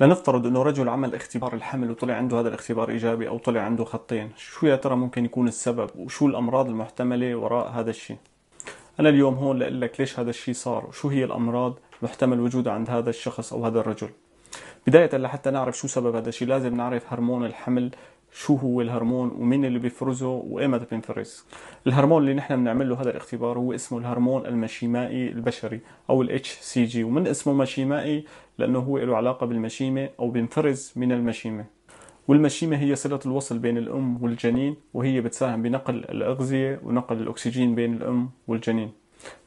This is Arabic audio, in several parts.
لنفترض انه رجل عمل اختبار الحمل وطلع عنده هذا الاختبار ايجابي او طلع عنده خطين شو يا ترى ممكن يكون السبب وشو الامراض المحتمله وراء هذا الشيء انا اليوم هون لاقول لك ليش هذا الشيء صار وشو هي الامراض المحتمل وجودها عند هذا الشخص او هذا الرجل بداية لحتى نعرف شو سبب هذا الشيء لازم نعرف هرمون الحمل شو هو الهرمون ومين اللي بيفرزه وايمتى بينفرز الهرمون اللي نحن بنعمل له هذا الاختبار هو اسمه الهرمون المشيمائي البشري أو الاتش سي جي ومن اسمه مشيمائي لأنه هو له علاقة بالمشيمة أو بينفرز من المشيمة والمشيمة هي صلة الوصل بين الأم والجنين وهي بتساهم بنقل الأغذية ونقل الأكسجين بين الأم والجنين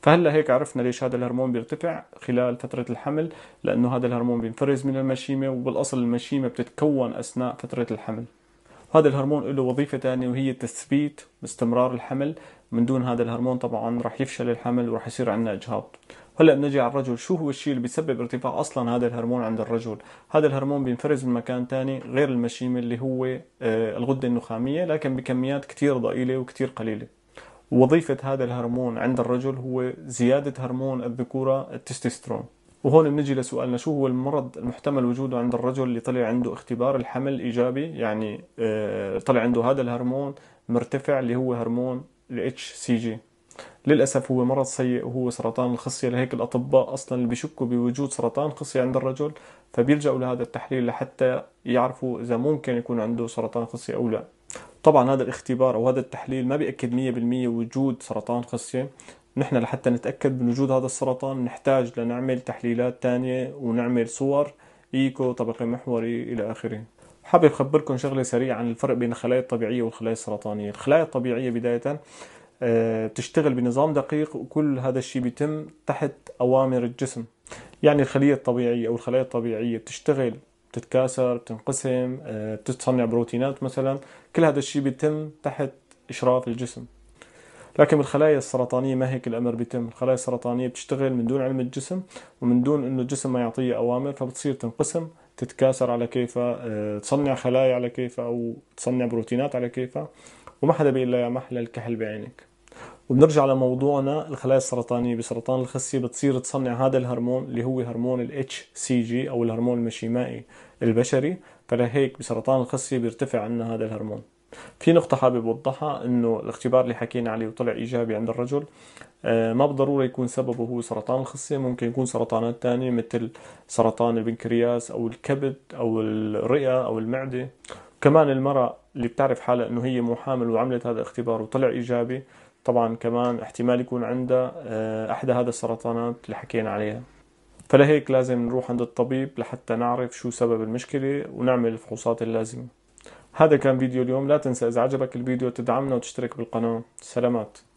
فهلا هيك عرفنا ليش هذا الهرمون بيرتفع خلال فترة الحمل لأنه هذا الهرمون بينفرز من المشيمة وبالأصل المشيمة بتتكون أثناء فترة الحمل هذا الهرمون له وظيفة ثانية وهي تثبيت استمرار الحمل من دون هذا الهرمون طبعا راح يفشل الحمل وراح يصير عندنا اجهاض هلا بنجي على الرجل شو هو الشيء اللي بيسبب ارتفاع اصلا هذا الهرمون عند الرجل هذا الهرمون بينفرز من مكان ثاني غير المشيمة اللي هو آه، الغدة النخامية لكن بكميات كثير ضئيلة وكثير قليلة وظيفة هذا الهرمون عند الرجل هو زيادة هرمون الذكورة التستوستيرون وهون بنجي لسؤالنا شو هو المرض المحتمل وجوده عند الرجل اللي طلع عنده اختبار الحمل ايجابي يعني آه، طلع عنده هذا الهرمون مرتفع اللي هو هرمون الاتش سي جي للاسف هو مرض سيء وهو سرطان الخصيه لهيك الاطباء اصلا اللي بيشكوا بوجود سرطان خصيه عند الرجل فبيلجأوا لهذا التحليل لحتى يعرفوا اذا ممكن يكون عنده سرطان خصيه او لا طبعا هذا الاختبار او هذا التحليل ما بياكد 100% وجود سرطان خصيه نحن لحتى نتأكد من وجود هذا السرطان نحتاج لنعمل تحليلات تانية ونعمل صور إيكو طبقي محوري إلى آخره حابب أخبركم شغلة سريعة عن الفرق بين الخلايا الطبيعية والخلايا السرطانية الخلايا الطبيعية بداية آه، بتشتغل بنظام دقيق وكل هذا الشيء بيتم تحت أوامر الجسم يعني الخلية الطبيعية أو الخلايا الطبيعية بتشتغل بتتكاثر بتنقسم آه، بتتصنع بروتينات مثلا كل هذا الشيء بيتم تحت إشراف الجسم لكن بالخلايا السرطانية ما هيك الأمر بيتم الخلايا السرطانية بتشتغل من دون علم الجسم ومن دون أنه الجسم ما يعطيه أوامر فبتصير تنقسم تتكاثر على كيفها آه، تصنع خلايا على كيفها أو تصنع بروتينات على كيفها وما حدا بيقول يا محلى الكحل بعينك وبنرجع لموضوعنا الخلايا السرطانية بسرطان الخصية بتصير تصنع هذا الهرمون اللي هو هرمون الاتش سي جي أو الهرمون المشيمائي البشري فلهيك بسرطان الخصية بيرتفع عندنا هذا الهرمون في نقطة حابب أوضحها إنه الاختبار اللي حكينا عليه وطلع إيجابي عند الرجل آه، ما بالضرورة يكون سببه هو سرطان الخصية ممكن يكون سرطانات تانية مثل سرطان البنكرياس أو الكبد أو الرئة أو المعدة كمان المرأة اللي بتعرف حالها إنه هي محامل وعملت هذا الاختبار وطلع إيجابي طبعا كمان احتمال يكون عندها آه، أحد هذا السرطانات اللي حكينا عليها فلهيك لازم نروح عند الطبيب لحتى نعرف شو سبب المشكلة ونعمل الفحوصات اللازمة هذا كان فيديو اليوم لا تنسى إذا عجبك الفيديو تدعمنا وتشترك بالقناة سلامات